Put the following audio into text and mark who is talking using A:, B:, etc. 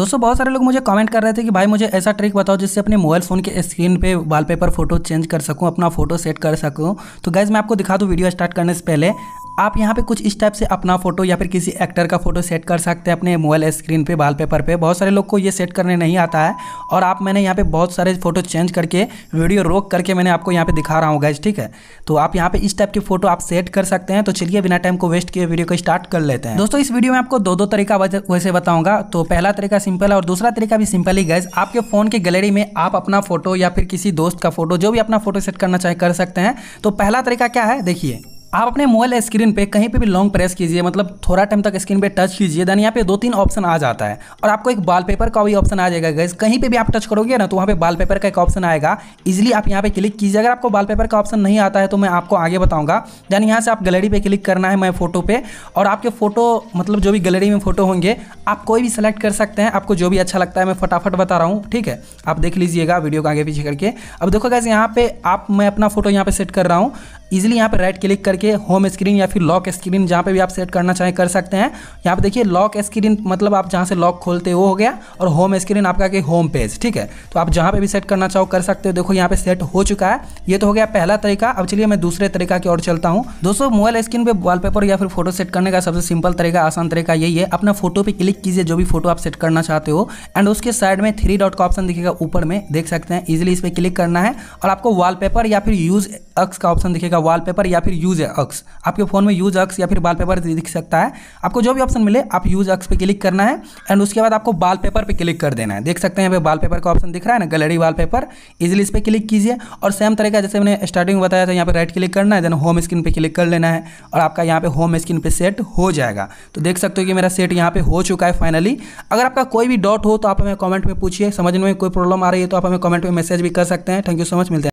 A: दोस्तों बहुत सारे लोग मुझे कमेंट कर रहे थे कि भाई मुझे ऐसा ट्रिक बताओ जिससे अपने मोबाइल फ़ोन के स्क्रीन पे वॉलपेपर फोटो चेंज कर सकूं अपना फोटो सेट कर सकूं तो गैस मैं आपको दिखा दूँ वीडियो स्टार्ट करने से पहले आप यहाँ पे कुछ इस टाइप से अपना फोटो या फिर किसी एक्टर का फोटो सेट कर सकते हैं अपने मोबाइल स्क्रीन पे वॉलपेपर पे बहुत सारे लोग को ये सेट करने नहीं आता है और आप मैंने यहाँ पे बहुत सारे फोटो चेंज करके वीडियो रोक करके मैंने आपको यहाँ पे दिखा रहा हूँ गैज ठीक है तो आप यहाँ पे इस टाइप की फोटो आप सेट कर सकते हैं तो चलिए बिना टाइम को वेस्ट किए वीडियो को स्टार्ट कर लेते हैं दोस्तों इस वीडियो में आपको दो दो तरीका वैसे बताऊंगा तो पहला तरीका सिंपल है और दूसरा तरीका भी सिंपल ही गैज आपके फोन के गैलरी में आप अपना फोटो या फिर किसी दोस्त का फोटो जो भी अपना फोटो सेट करना चाहे कर सकते हैं तो पहला तरीका क्या है देखिए आप अपने मोबाइल स्क्रीन पे कहीं पे भी लॉन्ग प्रेस कीजिए मतलब थोड़ा टाइम तक स्क्रीन पे टच कीजिए देन यहाँ पे दो तीन ऑप्शन आ जाता है और आपको एक वॉलपेपर का भी ऑप्शन आ जाएगा गैस कहीं पे भी आप टच करोगे ना तो वहाँ पे वॉलपेपर का एक ऑप्शन आएगा इजिली आप यहाँ पे क्लिक कीजिए अगर आपको वॉलपेपर का ऑप्शन नहीं आता है तो मैं आपको आगे बताऊँगा देन यहाँ से आप गैलरी पर क्लिक करना है मैं फोटो पर और आपके फोटो मतलब जो भी गैलरी में फोटो होंगे आप कोई भी सेलेक्ट कर सकते हैं आपको जो भी अच्छा लगता है मैं फटाफट बता रहा हूँ ठीक है आप देख लीजिएगा वीडियो को आगे पीछे करके अब देखो गैस यहाँ पे आप मैं अपना फोटो यहाँ पे सेट कर रहा हूँ इजिली यहाँ पे राइट क्लिक करके होम स्क्रीन या फिर लॉक स्क्रीन जहाँ पे भी आप सेट करना चाहें कर सकते हैं यहाँ पे देखिए लॉक स्क्रीन मतलब आप जहाँ से लॉक खोलते हो हो गया और होम स्क्रीन आपका कि होम पेज ठीक है तो आप जहाँ पे भी सेट करना चाहो कर सकते हो देखो यहाँ पे सेट हो चुका है ये तो हो गया पहला तरीका अब चलिए मैं दूसरे तरीका की ओर चलता हूँ दोस्तों मोबाइल स्क्रीन पर वाल या फिर फोटो सेट करने का सबसे सिंपल तरीका आसान तरीका यही है अपना फोटो पर क्लिक कीजिए जो भी फोटो आप सेट करना चाहते हो एंड उसके साइड में थ्री डॉट का ऑप्शन दिखेगा ऊपर में देख सकते हैं इजिली इस पर क्लिक करना है और आपको वाल या फिर यूज अक्स का ऑप्शन दिखेगा वॉलपेपर या फिर यूज अक्स आपके फ़ोन में यूज अक्स या फिर वॉलपेपर दिख सकता है आपको जो भी ऑप्शन मिले आप यूज अक्स पे क्लिक करना है एंड उसके बाद आपको वॉलपेपर पे क्लिक कर देना है देख सकते हैं वाल पेपर वॉलपेपर का ऑप्शन दिख रहा है ना वाल वॉलपेपर इजिली इस पर क्लिक कीजिए और सेम तरह का जैसे मैंने स्टार्टिंग में बताया था यहाँ पर राइट क्लिक करना है देन होम स्क्रीन पर क्लिक कर लेना है और आपका यहाँ पर होम स्क्रीन पर सेट हो जाएगा तो देख सकते हो कि मेरा सेट यहाँ पर हो चुका है फाइनली अगर आपका कोई भी डाउट हो तो आप हमें कॉमेंट में पूछिए समझ में कोई प्रॉब्लम आ रही है तो आप हमें कॉमेंट में मैसेज भी कर सकते हैं थैंक यू सो मच मिलते हैं